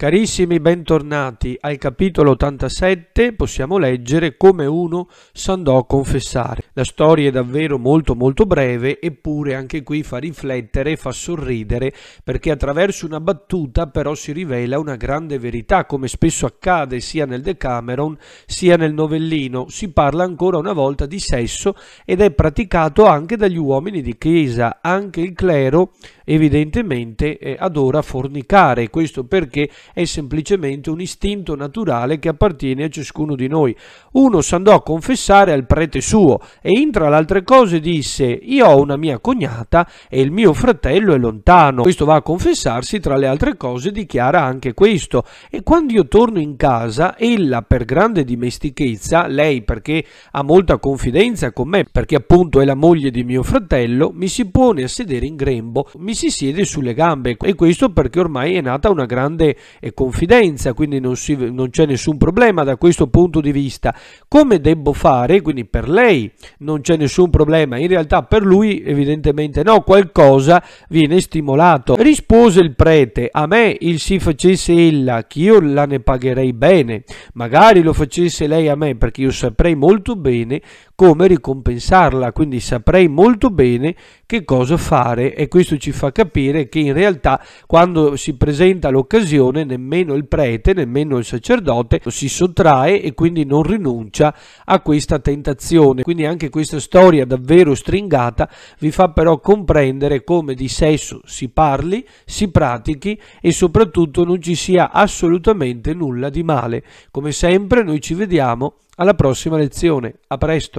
Carissimi bentornati, al capitolo 87 possiamo leggere come uno s'andò a confessare. La storia è davvero molto molto breve eppure anche qui fa riflettere e fa sorridere perché attraverso una battuta però si rivela una grande verità come spesso accade sia nel Decameron sia nel novellino. Si parla ancora una volta di sesso ed è praticato anche dagli uomini di chiesa, anche il clero evidentemente eh, adora fornicare, questo perché è semplicemente un istinto naturale che appartiene a ciascuno di noi. Uno s'andò a confessare al prete suo e intra le altre cose disse io ho una mia cognata e il mio fratello è lontano. Questo va a confessarsi tra le altre cose dichiara anche questo e quando io torno in casa ella per grande dimestichezza, lei perché ha molta confidenza con me perché appunto è la moglie di mio fratello, mi si pone a sedere in grembo, mi si siede sulle gambe e questo perché ormai è nata una grande e confidenza, quindi non, si, non c'è nessun problema da questo punto di vista. Come devo fare? Quindi per lei non c'è nessun problema, in realtà per lui evidentemente no, qualcosa viene stimolato. Rispose il prete, a me il si facesse ella, che io la ne pagherei bene, magari lo facesse lei a me perché io saprei molto bene come ricompensarla, quindi saprei molto bene che cosa fare e questo ci fa capire che in realtà quando si presenta l'occasione nemmeno il prete, nemmeno il sacerdote si sottrae e quindi non rinuncia a questa tentazione. Quindi anche questa storia davvero stringata vi fa però comprendere come di sesso si parli, si pratichi e soprattutto non ci sia assolutamente nulla di male. Come sempre noi ci vediamo alla prossima lezione. A presto!